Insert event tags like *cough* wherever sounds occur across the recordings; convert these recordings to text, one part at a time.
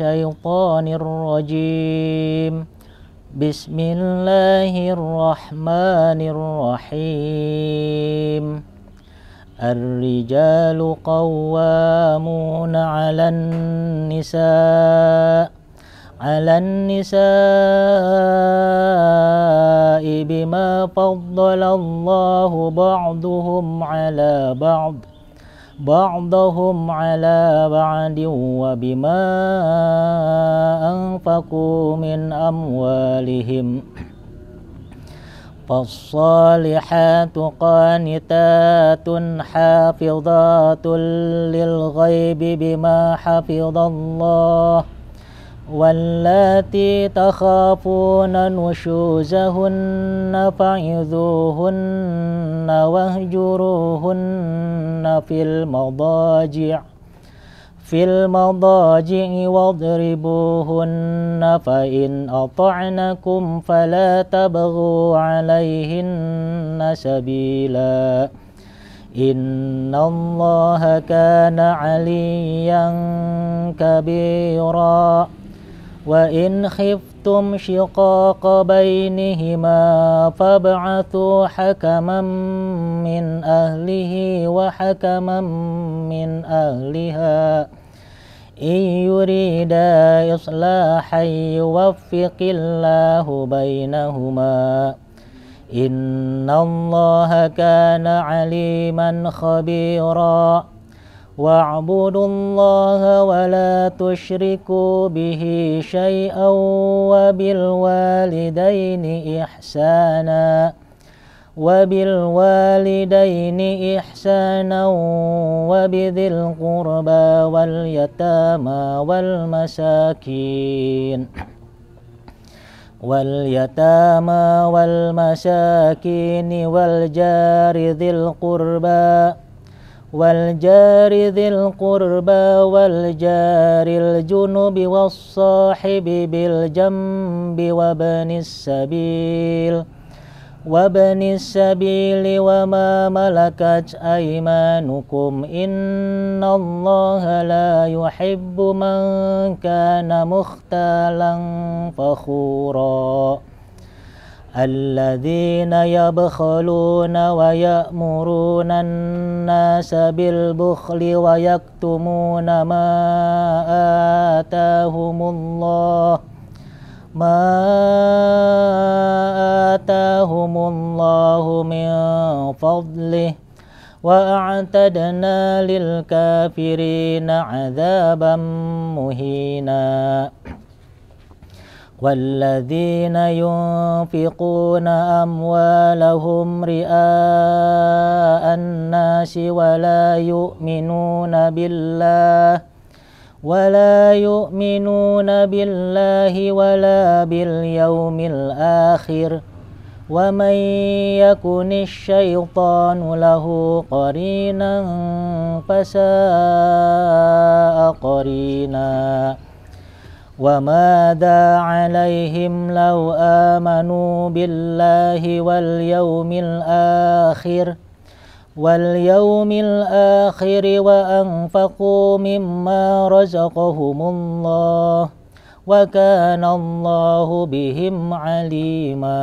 الشيطان الرجيم بسم الله الرحمن الرحيم الرجال قوامون على النساء على النساء بما فضل الله بعضهم على بعض بعضهم على بعد وبما أنفقوا من أموالهم فالصالحات قانتات حافظات للغيب بما حفظ الله واللاتي تخافون نشوزهن فعذوهن واهجروهن في المضاجع في المضاجع واضربوهن فإن أطعنكم فلا تبغوا عليهن سبيلا إن الله كان عليا كبيراً وإن خفتم شقاق بينهما فابعثوا حكما من أهله وحكما من أهلها إن يريدا إصلاحا يوفق الله بينهما إن الله كان عليما خبيراً واعبدوا الله ولا تشركوا به شيئا وبالوالدين إحسانا وبالوالدين إحسانا وبذي القربى واليتامى والمساكين واليتامى والمساكين والجار ذي القربى والجار ذي القربى والجار الجنب والصاحب بالجنب وابن السبيل وابن السبيل وما ملكت أيمانكم إن الله لا يحب من كان مختالا فخورا الذين يبخلون ويأمرون الناس بالبخل ويكتمون ما آتاهم الله ما آتاهم الله من فضله وأعتدنا للكافرين عذابا مهيناً والذين ينفقون أموالهم رئاء الناس ولا يؤمنون بالله ولا يؤمنون بالله ولا باليوم الآخر ومن يكن الشيطان له قرينا فساء قريناً وماذا عليهم لو آمنوا بالله واليوم الآخر واليوم الآخر وأنفقوا مما رزقهم الله وكان الله بهم عليما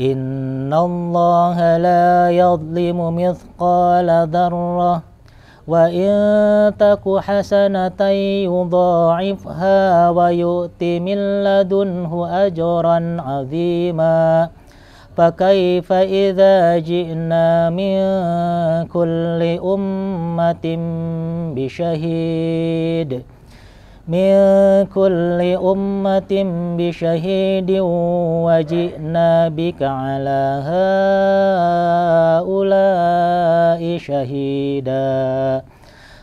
إن الله لا يظلم مثقال ذرة وإن تك حسنة يضاعفها ويؤت من لدنه أجرا عظيما فكيف إذا جئنا من كل أمة بشهيد ؟ من كل أمة بشهيد وجئنا بك على هؤلاء شهيدا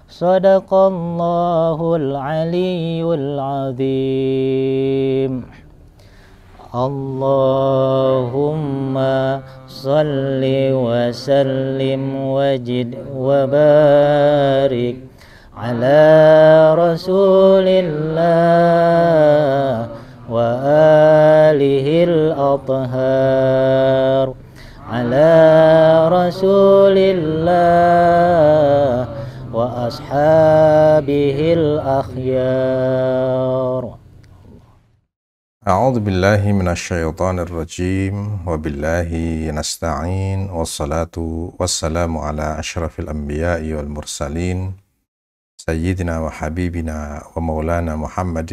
صدق الله العلي العظيم اللهم صل وسلم وجد وبارك على رسول الله وآله الأطهار على رسول الله وأصحابه الأخيار أعوذ بالله من الشيطان الرجيم وبالله نستعين والصلاة والسلام على أشرف الأنبياء والمرسلين سيدنا وحبيبنا ومولانا محمد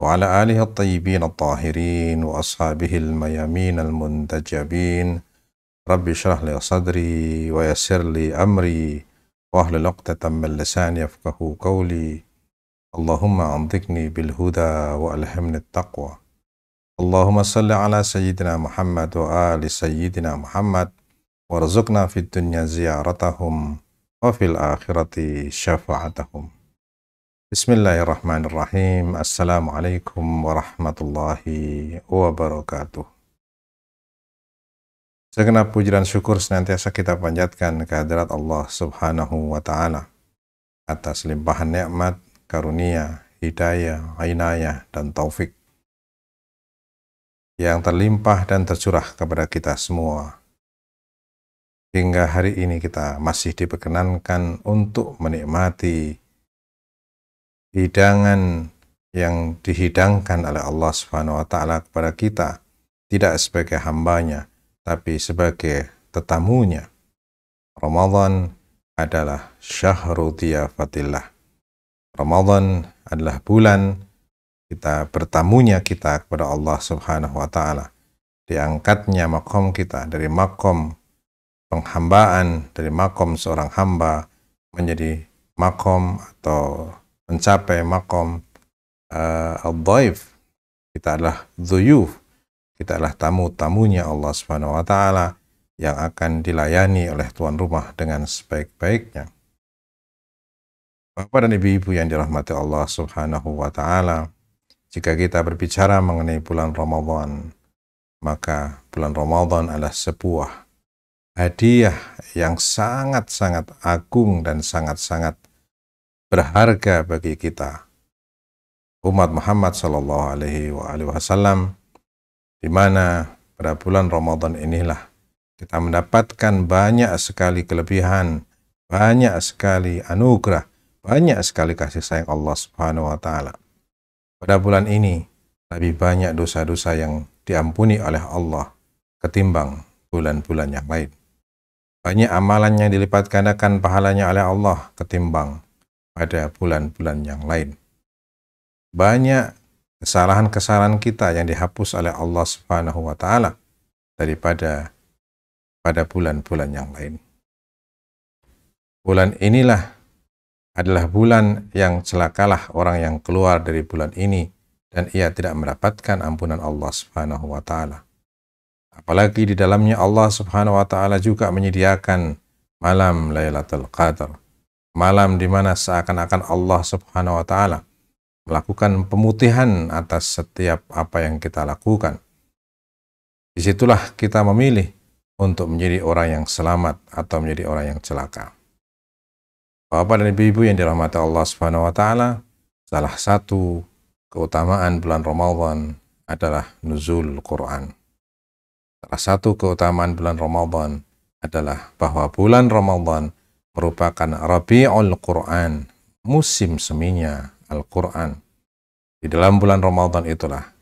وعلى آله الطيبين الطاهرين وأصحابه الميامين المنتجبين رب اشرح لي صدري ويسر لي أمري وأهل لقطة من لساني يفقه قولي اللهم أنطقني بالهدى وألهمني التقوى اللهم صل على سيدنا محمد وآل سيدنا محمد وارزقنا في الدنيا زيارتهم وفي الآخرة شفاعتهم بسم الله الرحمن الرحيم السلام عليكم ورحمة الله وبركاته Segenap puji dan syukur senantiasa kita panjatkan kehadirat Allah Subhanahu wa taala atas limpahan nikmat, karunia, hidayah, inayah dan taufik yang terlimpah dan tercurah kepada kita semua hingga hari ini kita masih diperkenankan untuk menikmati hidangan yang dihidangkan oleh Allah Subhanahu wa taala kepada kita tidak sebagai hambanya tapi sebagai tetamunya. Ramadan adalah syahrul diafatillah. Ramadan adalah bulan kita bertamunya kita kepada Allah Subhanahu wa taala. Diangkatnya makom kita dari makom penghambaan dari makom seorang hamba menjadi makom atau mencapai makom uh, eh, al daif kita adalah zuyuf, kita adalah tamu-tamunya Allah Subhanahu wa taala yang akan dilayani oleh tuan rumah dengan sebaik-baiknya Bapak dan Ibu-ibu yang dirahmati Allah Subhanahu wa taala, jika kita berbicara mengenai bulan Ramadan, maka bulan Ramadan adalah sebuah hadiah yang sangat-sangat agung dan sangat-sangat berharga bagi kita umat Muhammad Shallallahu Alaihi Wasallam di mana pada bulan Ramadan inilah kita mendapatkan banyak sekali kelebihan, banyak sekali anugerah, banyak sekali kasih sayang Allah Subhanahu wa taala. Pada bulan ini lebih banyak dosa-dosa yang diampuni oleh Allah ketimbang bulan-bulan yang lain banyak amalan yang dilipat gandakan pahalanya oleh Allah ketimbang pada bulan-bulan yang lain. Banyak kesalahan-kesalahan kita yang dihapus oleh Allah Subhanahu wa taala daripada pada bulan-bulan yang lain. Bulan inilah adalah bulan yang celakalah orang yang keluar dari bulan ini dan ia tidak mendapatkan ampunan Allah Subhanahu wa taala. Apalagi di dalamnya Allah Subhanahu wa taala juga menyediakan malam Lailatul Qadar. Malam di mana seakan-akan Allah Subhanahu wa taala melakukan pemutihan atas setiap apa yang kita lakukan. Disitulah kita memilih untuk menjadi orang yang selamat atau menjadi orang yang celaka. Bapak dan Ibu-ibu yang dirahmati Allah Subhanahu wa taala, salah satu keutamaan bulan Ramadan adalah nuzul Quran. Salah satu keutamaan bulan Ramadan adalah bahwa bulan Ramadan merupakan Rabiul Quran, musim seminya Al-Quran. Di dalam bulan Ramadan itulah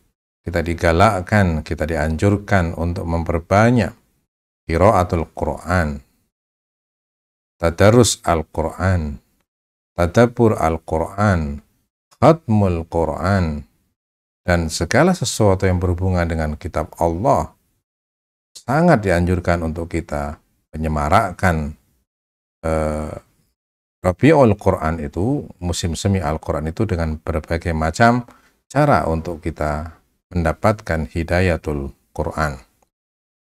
kita digalakkan, kita dianjurkan untuk memperbanyak qiraatul Quran, tadarus Al-Quran, tadabur Al-Quran, khatmul Quran, dan segala sesuatu yang berhubungan dengan kitab Allah sangat dianjurkan untuk kita menyemarakkan eh, Rabiul Quran itu, musim semi Al-Quran itu dengan berbagai macam cara untuk kita mendapatkan hidayatul Quran.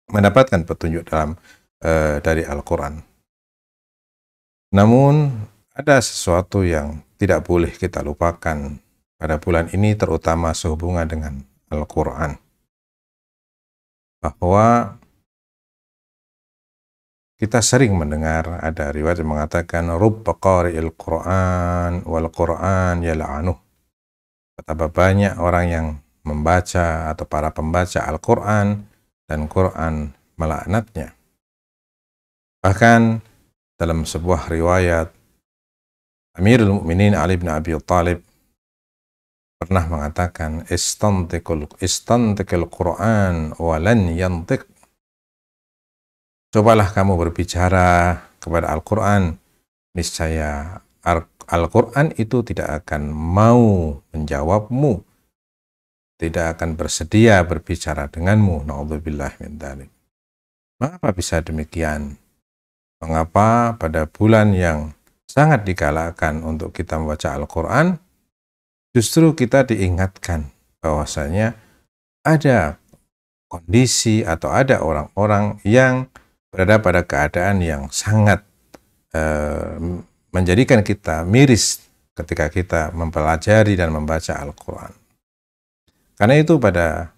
Mendapatkan petunjuk dalam eh, dari Al-Quran. Namun ada sesuatu yang tidak boleh kita lupakan pada bulan ini terutama sehubungan dengan Al-Quran. Bahwa kita sering mendengar ada riwayat yang mengatakan rubba qari'il Qur'an wal Qur'an yal'anu. Betapa banyak orang yang membaca atau para pembaca Al-Qur'an dan Qur'an melaknatnya. Bahkan dalam sebuah riwayat Amirul Mukminin Ali bin Abi Thalib pernah mengatakan istantikul istantikul Qur'an walan yantik Cobalah kamu berbicara kepada Al-Quran. Niscaya Al-Quran itu tidak akan mau menjawabmu. Tidak akan bersedia berbicara denganmu. Na'udzubillah min Mengapa bisa demikian? Mengapa pada bulan yang sangat digalakkan untuk kita membaca Al-Quran, justru kita diingatkan bahwasanya ada kondisi atau ada orang-orang yang berada pada keadaan yang sangat eh, menjadikan kita miris ketika kita mempelajari dan membaca Al-Quran. Karena itu pada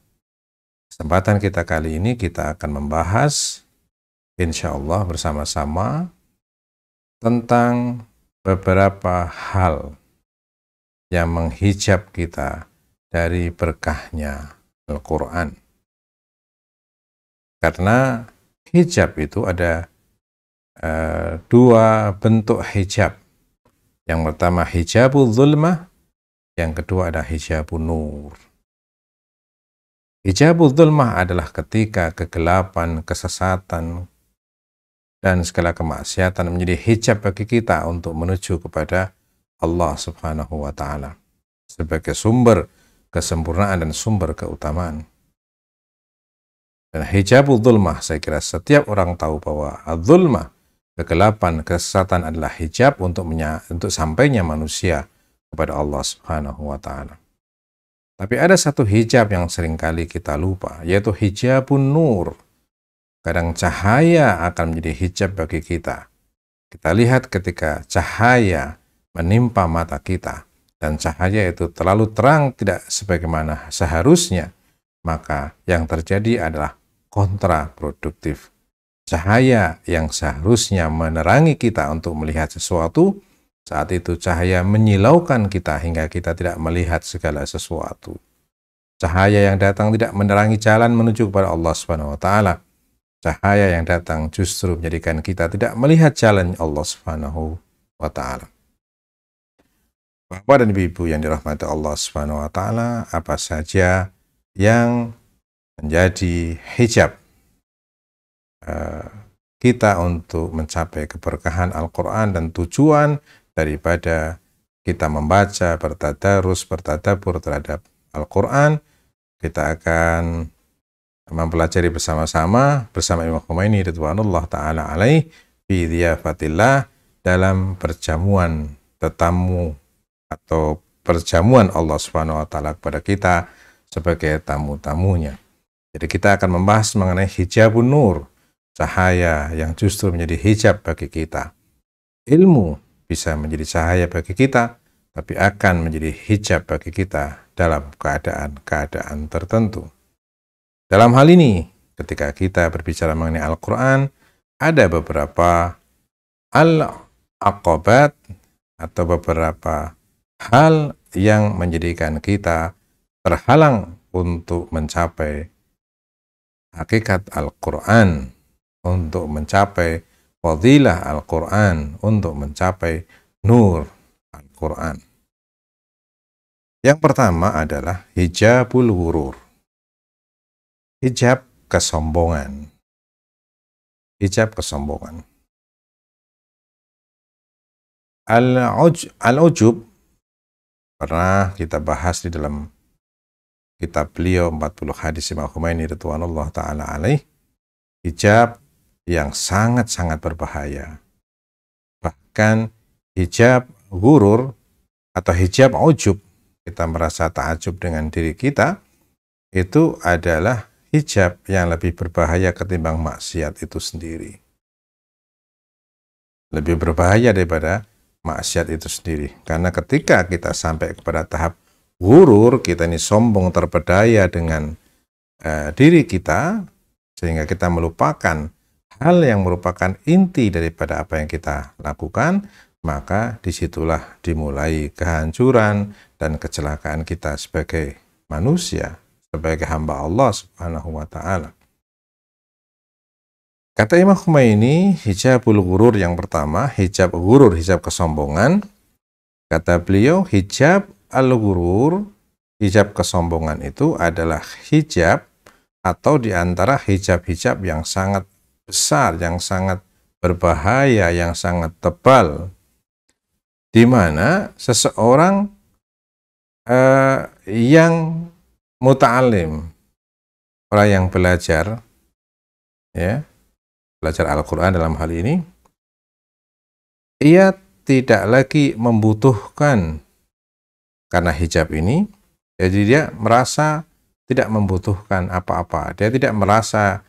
kesempatan kita kali ini kita akan membahas insya Allah bersama-sama tentang beberapa hal yang menghijab kita dari berkahnya Al-Quran. Karena hijab itu ada uh, dua bentuk hijab. Yang pertama hijabul zulmah, yang kedua ada hijabun nur. Hijabul zulmah adalah ketika kegelapan, kesesatan, dan segala kemaksiatan menjadi hijab bagi kita untuk menuju kepada Allah Subhanahu wa taala sebagai sumber kesempurnaan dan sumber keutamaan. Dan hijabul zulmah, saya kira setiap orang tahu bahwa zulmah, kegelapan, kesesatan adalah hijab untuk, untuk sampainya manusia kepada Allah Subhanahu wa taala. Tapi ada satu hijab yang seringkali kita lupa, yaitu hijabun nur. Kadang cahaya akan menjadi hijab bagi kita. Kita lihat ketika cahaya menimpa mata kita dan cahaya itu terlalu terang tidak sebagaimana seharusnya, maka yang terjadi adalah kontraproduktif. Cahaya yang seharusnya menerangi kita untuk melihat sesuatu, saat itu cahaya menyilaukan kita hingga kita tidak melihat segala sesuatu. Cahaya yang datang tidak menerangi jalan menuju kepada Allah Subhanahu wa taala. Cahaya yang datang justru menjadikan kita tidak melihat jalan Allah Subhanahu wa taala. Bapak dan Ibu yang dirahmati Allah Subhanahu wa taala, apa saja yang menjadi hijab eh, kita untuk mencapai keberkahan Al-Quran dan tujuan daripada kita membaca, bertadarus, bertadabur terhadap Al-Quran. Kita akan mempelajari bersama-sama bersama Imam Khomeini Ridwanullah Ta'ala alaih fi diafatillah dalam perjamuan tetamu atau perjamuan Allah Subhanahu wa taala kepada kita sebagai tamu-tamunya. Jadi kita akan membahas mengenai hijabun nur, cahaya yang justru menjadi hijab bagi kita. Ilmu bisa menjadi cahaya bagi kita, tapi akan menjadi hijab bagi kita dalam keadaan-keadaan tertentu. Dalam hal ini, ketika kita berbicara mengenai Al-Quran, ada beberapa al-aqabat atau beberapa hal yang menjadikan kita terhalang untuk mencapai hakikat Al-Quran, untuk mencapai fadilah Al-Quran, untuk mencapai nur Al-Quran. Yang pertama adalah hijabul wurur. Hijab kesombongan. Hijab kesombongan. Al-ujub pernah kita bahas di dalam kitab beliau 40 hadis Imam Khomeini Allah Ta'ala alaih hijab yang sangat-sangat berbahaya bahkan hijab gurur atau hijab ujub kita merasa takjub dengan diri kita itu adalah hijab yang lebih berbahaya ketimbang maksiat itu sendiri lebih berbahaya daripada maksiat itu sendiri karena ketika kita sampai kepada tahap gurur, kita ini sombong terpedaya dengan uh, diri kita, sehingga kita melupakan hal yang merupakan inti daripada apa yang kita lakukan, maka disitulah dimulai kehancuran dan kecelakaan kita sebagai manusia, sebagai hamba Allah Subhanahu wa Ta'ala. Kata Imam Khomeini, hijabul gurur yang pertama, hijab gurur, hijab kesombongan. Kata beliau, hijab al Gurur hijab kesombongan itu adalah hijab atau di antara hijab-hijab yang sangat besar, yang sangat berbahaya, yang sangat tebal, di mana seseorang eh, yang muta'alim, orang yang belajar, ya, belajar Al-Quran dalam hal ini, ia tidak lagi membutuhkan karena hijab ini jadi dia merasa tidak membutuhkan apa-apa dia tidak merasa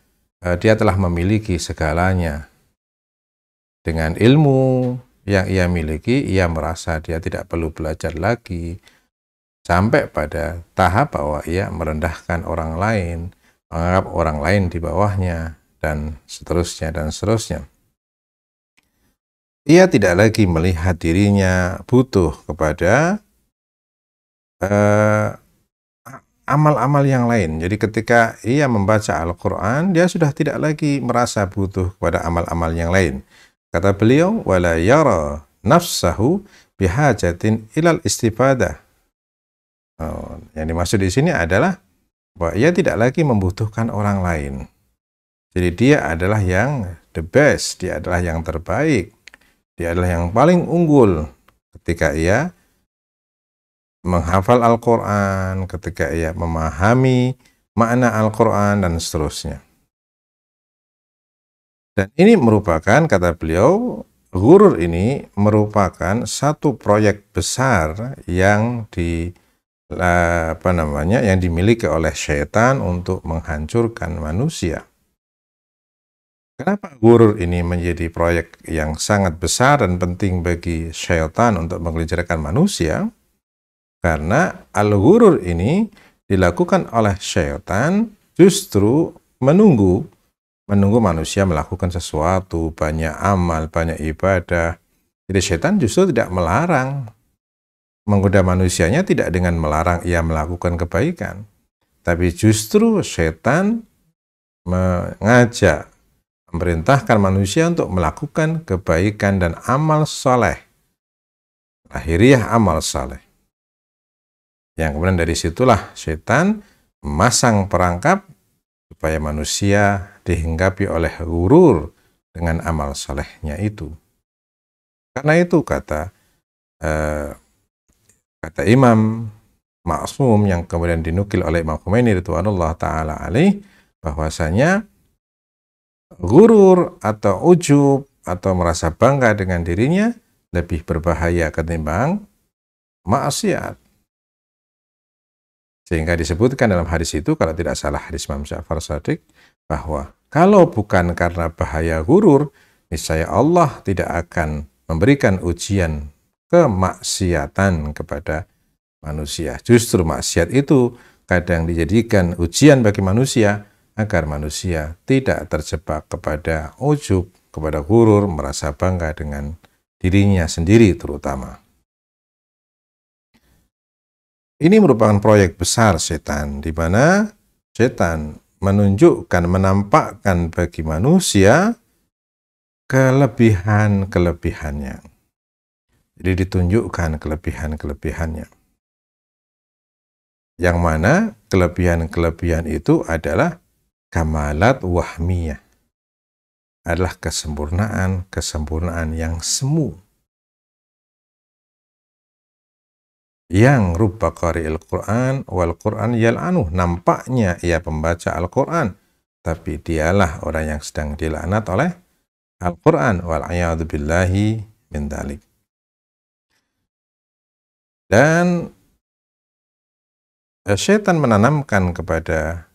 uh, dia telah memiliki segalanya dengan ilmu yang ia miliki ia merasa dia tidak perlu belajar lagi sampai pada tahap bahwa ia merendahkan orang lain menganggap orang lain di bawahnya dan seterusnya dan seterusnya ia tidak lagi melihat dirinya butuh kepada Eh, amal-amal yang lain. Jadi ketika ia membaca Al-Quran, dia sudah tidak lagi merasa butuh kepada amal-amal yang lain. Kata beliau, wala yara nafsahu bihajatin ilal istifadah. Oh, yang dimaksud di sini adalah bahwa ia tidak lagi membutuhkan orang lain. Jadi dia adalah yang the best, dia adalah yang terbaik, dia adalah yang paling unggul ketika ia menghafal Al-Quran, ketika ia memahami makna Al-Quran, dan seterusnya. Dan ini merupakan, kata beliau, Gurur ini merupakan satu proyek besar yang di eh, apa namanya yang dimiliki oleh setan untuk menghancurkan manusia. Kenapa gurur ini menjadi proyek yang sangat besar dan penting bagi setan untuk menggelincirkan manusia? Karena al-ghurur ini dilakukan oleh syaitan justru menunggu menunggu manusia melakukan sesuatu, banyak amal, banyak ibadah. Jadi setan justru tidak melarang. Menggoda manusianya tidak dengan melarang ia melakukan kebaikan. Tapi justru setan mengajak, memerintahkan manusia untuk melakukan kebaikan dan amal soleh. Lahiriah amal soleh. Yang kemudian dari situlah setan memasang perangkap supaya manusia dihinggapi oleh gurur dengan amal solehnya itu. Karena itu kata eh, kata Imam Maasum yang kemudian dinukil oleh Imam Khomeini Allah Ta'ala alaih bahwasanya gurur atau ujub atau merasa bangga dengan dirinya lebih berbahaya ketimbang maksiat. Sehingga disebutkan dalam hadis itu, kalau tidak salah hadis Imam Ja'far Sadiq, bahwa kalau bukan karena bahaya gurur, niscaya Allah tidak akan memberikan ujian kemaksiatan kepada manusia. Justru maksiat itu kadang dijadikan ujian bagi manusia agar manusia tidak terjebak kepada ujub, kepada gurur, merasa bangga dengan dirinya sendiri terutama. Ini merupakan proyek besar setan, di mana setan menunjukkan, menampakkan bagi manusia kelebihan-kelebihannya. Jadi ditunjukkan kelebihan-kelebihannya. Yang mana kelebihan-kelebihan itu adalah kamalat wahmiyah. Adalah kesempurnaan-kesempurnaan yang semu yang rupa al Qur'an wal Qur'an anuh Nampaknya ia pembaca Al-Qur'an, tapi dialah orang yang sedang dilaknat oleh Al-Qur'an wal billahi min dalik. Dan eh, syaitan menanamkan kepada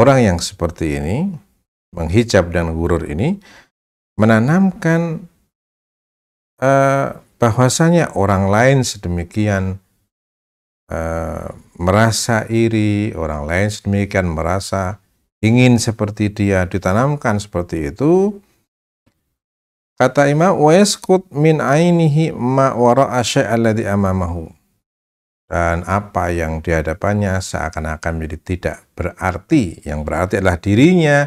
orang yang seperti ini, menghijab dan gurur ini, menanamkan uh, bahwasanya orang lain sedemikian e, merasa iri, orang lain sedemikian merasa ingin seperti dia ditanamkan seperti itu. Kata Imam Waiskut min ainihi ma wara amamahu. Dan apa yang dihadapannya seakan-akan menjadi tidak berarti. Yang berarti adalah dirinya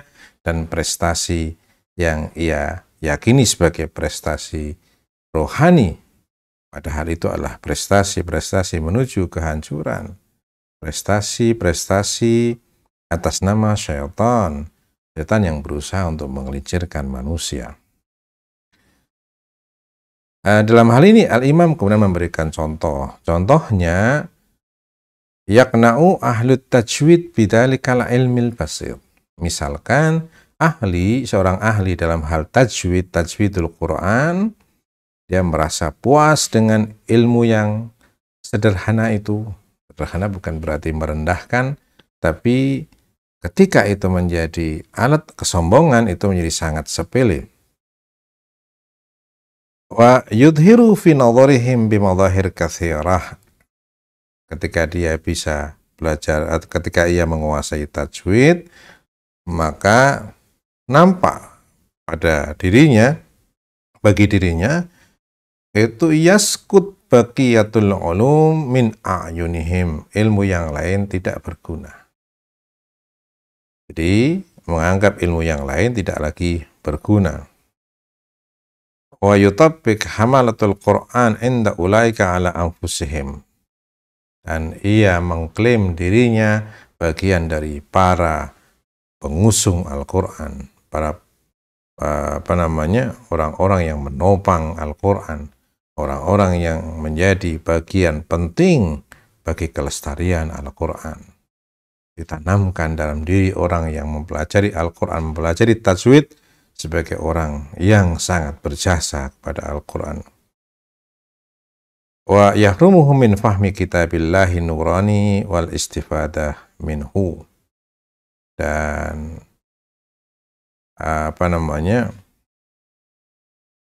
dan prestasi yang ia yakini sebagai prestasi rohani Padahal itu adalah prestasi-prestasi menuju kehancuran. Prestasi-prestasi atas nama syaitan. syaitan yang berusaha untuk mengelicirkan manusia. Eh, dalam hal ini Al-Imam kemudian memberikan contoh. Contohnya, yakna'u ahlut tajwid bidalikal ilmil basir. Misalkan, ahli, seorang ahli dalam hal tajwid, tajwidul Quran, dia merasa puas dengan ilmu yang sederhana itu. Sederhana bukan berarti merendahkan, tapi ketika itu menjadi alat kesombongan itu menjadi sangat sepele. Wa yudhiru fi nadharihim bimadahir kathirah. Ketika dia bisa belajar, eh, ketika ia menguasai tajwid, maka nampak pada dirinya, bagi dirinya, itu yaskut baqiyatul ulum min a'yunihim ilmu yang lain tidak berguna jadi menganggap ilmu yang lain tidak lagi berguna wa yutabbik hamalatul Qur'an inda ulaika ala anfusihim. Dan ia mengklaim dirinya bagian dari para pengusung Al-Qur'an, para apa namanya? orang-orang yang menopang Al-Qur'an orang-orang yang menjadi bagian penting bagi kelestarian Al-Quran. Ditanamkan dalam diri orang yang mempelajari Al-Quran, mempelajari tajwid sebagai orang yang sangat berjasa kepada Al-Quran. Wa yahrumuhu min fahmi kitabillahi nurani wal istifadah minhu. Dan apa namanya?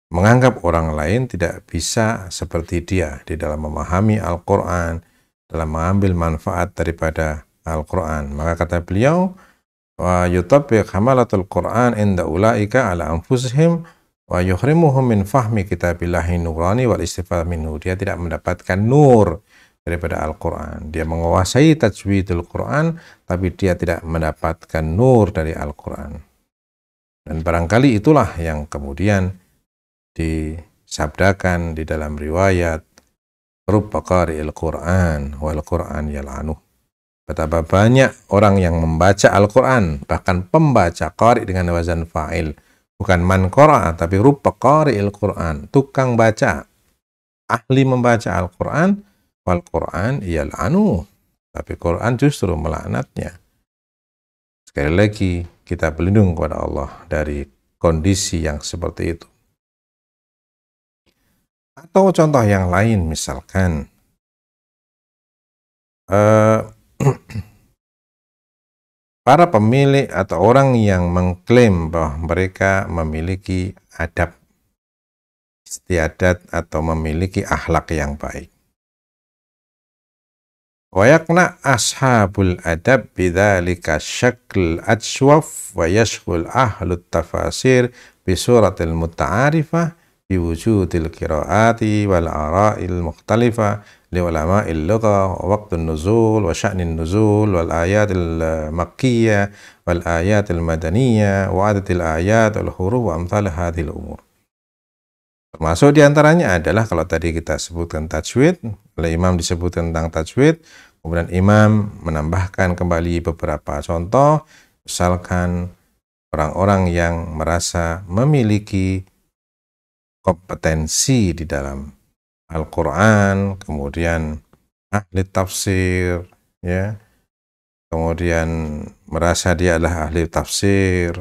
menganggap orang lain tidak bisa seperti dia di dalam memahami Al-Quran, dalam mengambil manfaat daripada Al-Quran. Maka kata beliau, wa yutabbiq hamalatul Quran inda ulaika ala anfusihim wa yuhrimuhum min fahmi kitabillahi nurani wal istighfar minhu. Dia tidak mendapatkan nur daripada Al-Quran. Dia menguasai tajwidul Quran, tapi dia tidak mendapatkan nur dari Al-Quran. Dan barangkali itulah yang kemudian disabdakan di dalam riwayat rupa koril Qur'an wal Qur'an yal'anu. Betapa banyak orang yang membaca Al-Quran, bahkan pembaca qari dengan wazan fa'il. Bukan man qara tapi rupa koril Qur'an, tukang baca. Ahli membaca Al-Quran, wal Qur'an yal'anu. Tapi Quran justru melaknatnya. Sekali lagi, kita berlindung kepada Allah dari kondisi yang seperti itu. Atau contoh yang lain misalkan uh, *clears throat* para pemilik atau orang yang mengklaim bahwa mereka memiliki adab istiadat atau memiliki akhlak yang baik. Wayakna ashabul adab bidzalika syakl atswaf wa yashghul ahlut tafasir bi suratil muta'arifah biwujudil qiraati wal ara'il mukhtalifa li ulama'il lughah wa waqtun nuzul wa sya'nin nuzul wal ayatil makkiyah wal ayatil madaniyah wa adatil ayat wal huruf wa amthal hadhil umur Termasuk diantaranya adalah kalau tadi kita sebutkan tajwid, oleh imam disebut tentang tajwid, kemudian imam menambahkan kembali beberapa contoh, misalkan orang-orang yang merasa memiliki kompetensi di dalam Al-Quran, kemudian ahli tafsir, ya, kemudian merasa dia adalah ahli tafsir,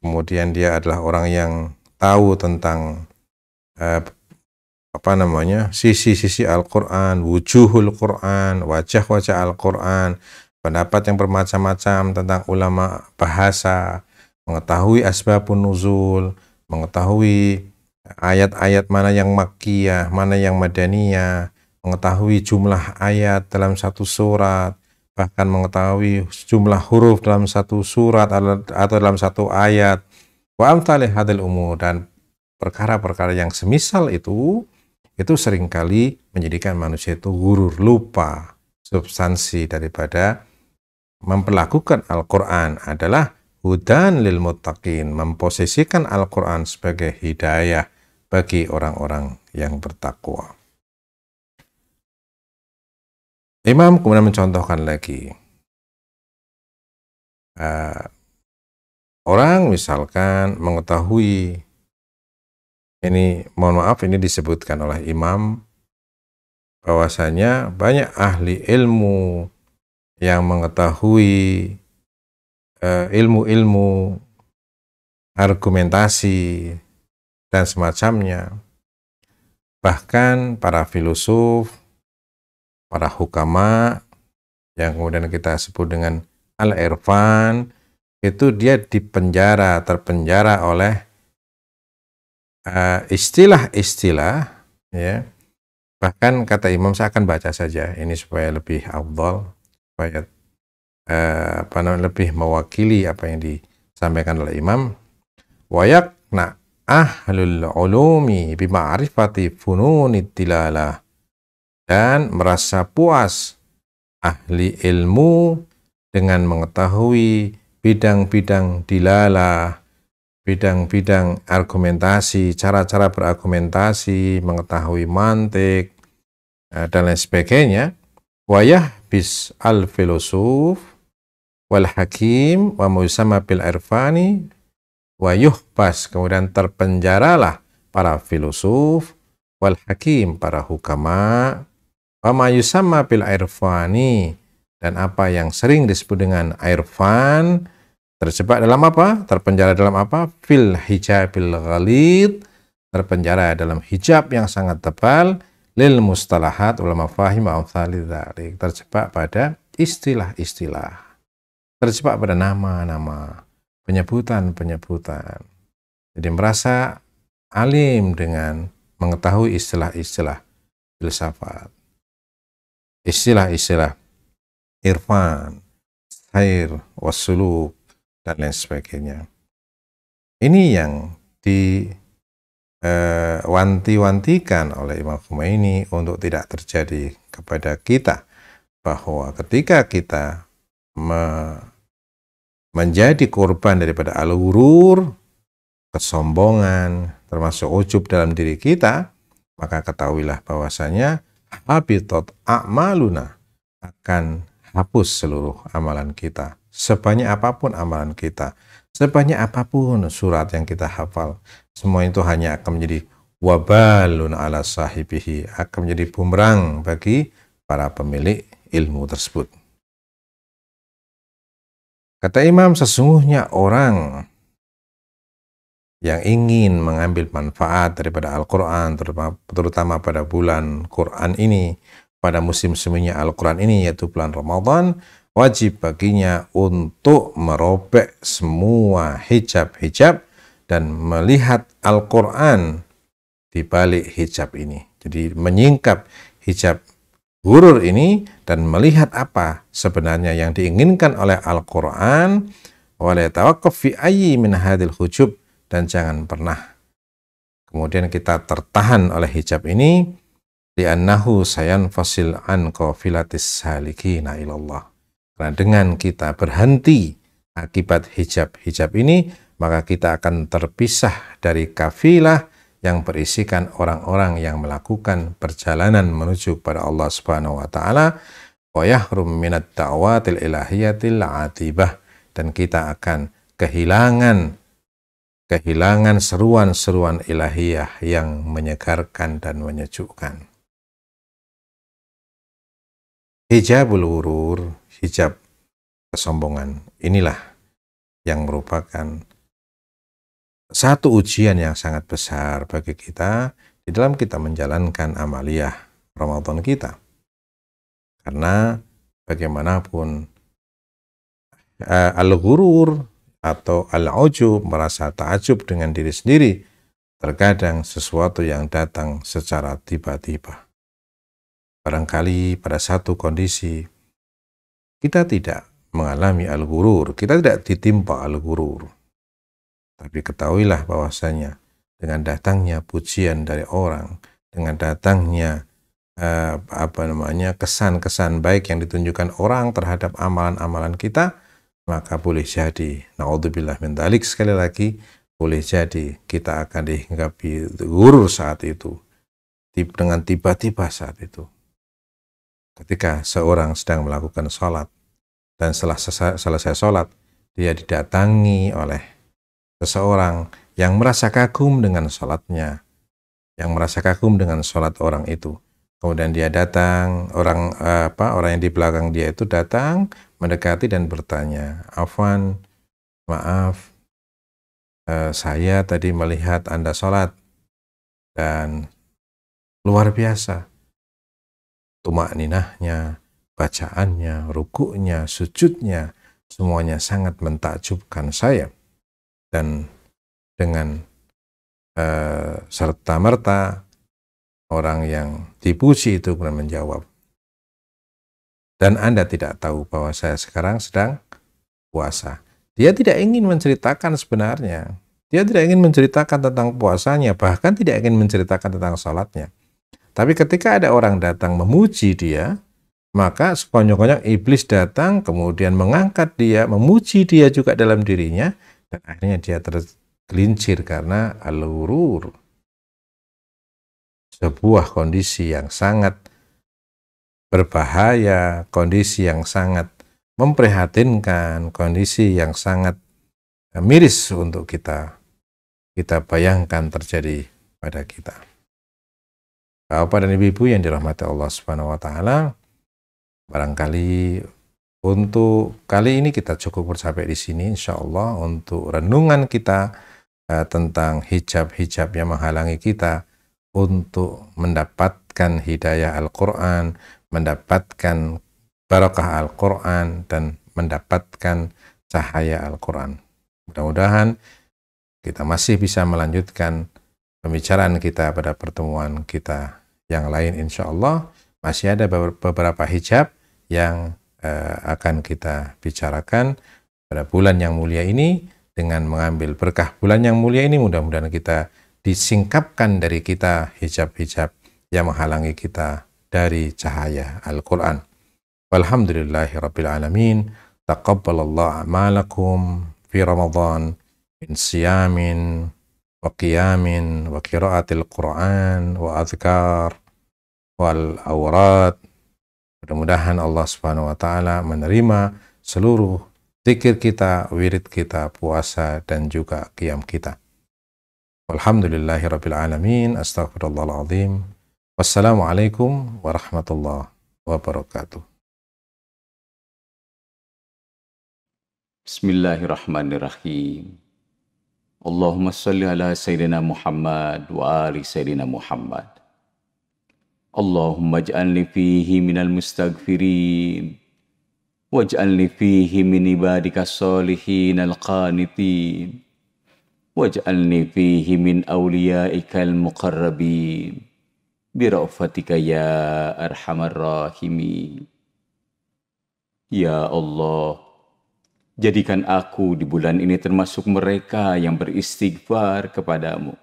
kemudian dia adalah orang yang tahu tentang eh, apa namanya sisi-sisi Al-Quran, wujuhul Quran, wajah-wajah Al-Quran, pendapat yang bermacam-macam tentang ulama bahasa, mengetahui asbabun nuzul, mengetahui ayat-ayat mana yang makkiyah, mana yang madaniyah, mengetahui jumlah ayat dalam satu surat, bahkan mengetahui jumlah huruf dalam satu surat atau dalam satu ayat. Wa tali hadil umur dan perkara-perkara yang semisal itu itu seringkali menjadikan manusia itu gurur, lupa substansi daripada memperlakukan Al-Quran adalah hudan lil muttaqin, memposisikan Al-Quran sebagai hidayah bagi orang-orang yang bertakwa. Imam kemudian mencontohkan lagi. Uh, orang misalkan mengetahui ini mohon maaf ini disebutkan oleh imam bahwasanya banyak ahli ilmu yang mengetahui Eh, ilmu-ilmu argumentasi dan semacamnya. Bahkan para filosof, para hukama yang kemudian kita sebut dengan al-irfan itu dia dipenjara, terpenjara oleh eh, istilah-istilah uh, ya. Bahkan kata Imam saya akan baca saja ini supaya lebih afdal supaya Eh, apa namanya lebih mewakili apa yang disampaikan oleh imam wayak nah ahlul ulumi bima'rifati fununi tilalah dan merasa puas ahli ilmu dengan mengetahui bidang-bidang dilalah, bidang-bidang argumentasi, cara-cara berargumentasi, mengetahui mantik, eh, dan lain sebagainya. Wayah bis al-filosof wal hakim wa musamma bil irfani wa yuhbas kemudian terpenjaralah para filosof wal hakim para hukama wa ma yusamma bil irfani dan apa yang sering disebut dengan irfan terjebak dalam apa? Terpenjara dalam apa? Fil hijabil ghalid, terpenjara dalam hijab yang sangat tebal lil mustalahat ulama fahim terjebak pada istilah-istilah terjebak pada nama-nama, penyebutan-penyebutan. Jadi merasa alim dengan mengetahui istilah-istilah filsafat, istilah-istilah irfan, sair, wasulub, dan lain sebagainya. Ini yang diwanti-wantikan eh, oleh Imam Khomeini untuk tidak terjadi kepada kita bahwa ketika kita menjadi korban daripada alurur, kesombongan, termasuk ujub dalam diri kita, maka ketahuilah bahwasanya habitat a'maluna akan hapus seluruh amalan kita. Sebanyak apapun amalan kita, sebanyak apapun surat yang kita hafal, semua itu hanya akan menjadi wabalun ala sahibihi, akan menjadi bumerang bagi para pemilik ilmu tersebut. Kata Imam, sesungguhnya orang yang ingin mengambil manfaat daripada Al-Quran, terutama, pada bulan Quran ini, pada musim seminya Al-Quran ini, yaitu bulan Ramadan, wajib baginya untuk merobek semua hijab-hijab dan melihat Al-Quran di balik hijab ini. Jadi menyingkap hijab hurur ini dan melihat apa sebenarnya yang diinginkan oleh Al-Quran oleh tawakuf fi min hadil hujub dan jangan pernah kemudian kita tertahan oleh hijab ini li'annahu sayan fasil an qafilatis salikina ilallah karena dengan kita berhenti akibat hijab-hijab ini maka kita akan terpisah dari kafilah yang berisikan orang-orang yang melakukan perjalanan menuju kepada Allah Subhanahu wa taala wa yahrum minat da'watil ilahiyatil atibah dan kita akan kehilangan kehilangan seruan-seruan ilahiyah yang menyegarkan dan menyejukkan. Hijabul wurur, hijab kesombongan inilah yang merupakan satu ujian yang sangat besar bagi kita di dalam kita menjalankan amaliah Ramadan kita. Karena bagaimanapun eh, al-ghurur atau al-ujub merasa takjub dengan diri sendiri terkadang sesuatu yang datang secara tiba-tiba. Barangkali pada satu kondisi kita tidak mengalami al-ghurur, kita tidak ditimpa al-ghurur. Tapi ketahuilah bahwasanya dengan datangnya pujian dari orang, dengan datangnya eh, apa namanya kesan-kesan baik yang ditunjukkan orang terhadap amalan-amalan kita, maka boleh jadi, naudzubillah min dalik sekali lagi, boleh jadi kita akan dihinggapi gurur saat itu, dengan tiba-tiba saat itu. Ketika seorang sedang melakukan sholat, dan setelah selesai sholat, dia didatangi oleh seseorang yang merasa kagum dengan sholatnya, yang merasa kagum dengan sholat orang itu. Kemudian dia datang, orang eh, apa orang yang di belakang dia itu datang mendekati dan bertanya, Afwan, maaf, eh, saya tadi melihat anda sholat dan luar biasa. Tumak ninahnya, bacaannya, rukuknya, sujudnya, semuanya sangat mentakjubkan saya dan dengan uh, eh, serta merta orang yang dipuji itu kemudian menjawab dan Anda tidak tahu bahwa saya sekarang sedang puasa. Dia tidak ingin menceritakan sebenarnya. Dia tidak ingin menceritakan tentang puasanya, bahkan tidak ingin menceritakan tentang sholatnya. Tapi ketika ada orang datang memuji dia, maka sekonyong-konyong iblis datang kemudian mengangkat dia, memuji dia juga dalam dirinya, dan akhirnya dia tergelincir karena alurur sebuah kondisi yang sangat berbahaya, kondisi yang sangat memprihatinkan, kondisi yang sangat eh, miris untuk kita kita bayangkan terjadi pada kita. Bapak dan Ibu-ibu yang dirahmati Allah Subhanahu wa taala, barangkali untuk kali ini kita cukup bersampai di sini insya Allah untuk renungan kita uh, tentang hijab-hijab yang menghalangi kita untuk mendapatkan hidayah Al-Quran, mendapatkan barokah Al-Quran, dan mendapatkan cahaya Al-Quran. Mudah-mudahan kita masih bisa melanjutkan pembicaraan kita pada pertemuan kita yang lain insya Allah. Masih ada beberapa hijab yang uh, akan kita bicarakan pada bulan yang mulia ini dengan mengambil berkah bulan yang mulia ini mudah-mudahan kita disingkapkan dari kita hijab-hijab yang menghalangi kita dari cahaya Al-Qur'an. Walhamdulillahirabbil alamin. Taqabbalallahu a'malakum fi Ramadan min siyamin wa qiyamin wa qiraatil Qur'an wa azkar wal awrat Mudah-mudahan Allah Subhanahu wa taala menerima seluruh zikir kita, wirid kita, puasa dan juga qiyam kita. Alhamdulillahirabbil alamin. Astagfirullahalazim. Wassalamualaikum warahmatullahi wabarakatuh. Bismillahirrahmanirrahim. Allahumma salli ala Sayyidina Muhammad wa ali Sayyidina Muhammad. Allahumma ja'alni fihi minal mustaghfirin. Waj'alni fihi min ibadika salihin al-qanitin. Waj'alni fihi min awliyaika al-muqarrabin. Bira'fatika ya arhamar rahimin. Ya Allah, jadikan aku di bulan ini termasuk mereka yang beristighfar kepadamu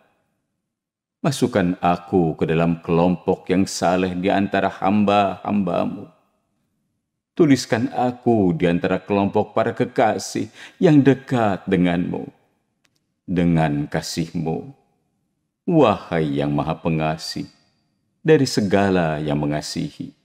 Masukkan aku ke dalam kelompok yang saleh di antara hamba-hambamu. Tuliskan aku di antara kelompok para kekasih yang dekat denganmu, dengan kasihmu. Wahai yang maha pengasih, dari segala yang mengasihi.